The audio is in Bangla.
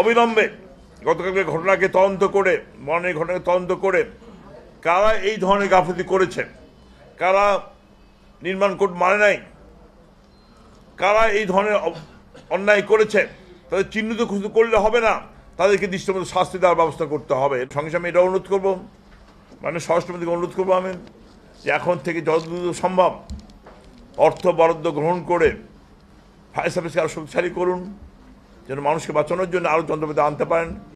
অবিলম্বে গতকালকে ঘটনাকে তদন্ত করে মরণের ঘটনাকে তদন্ত করে কারা এই ধরনের গাফলতি করেছে কারা নির্মাণ কোর্ট মানে নাই কারা এই ধরনের অন্যায় করেছে তাদের চিহ্নিত করলে হবে না তাদেরকে দৃষ্টিমত শাস্তি দেওয়ার ব্যবস্থা করতে হবে সঙ্গে সঙ্গে এটা অনুরোধ করবো মানে স্বরাষ্ট্রমন্ত্রীকে অনুরোধ করবো আমি যে এখন থেকে যত দ্রুত সম্ভব অর্থ বরাদ্দ গ্রহণ করে ফায়ার সার্ভিসকে আরও শক্তিশালী করুন যেন মানুষকে বাঁচানোর জন্য আরও যন্ত্রপাতি আনতে পারেন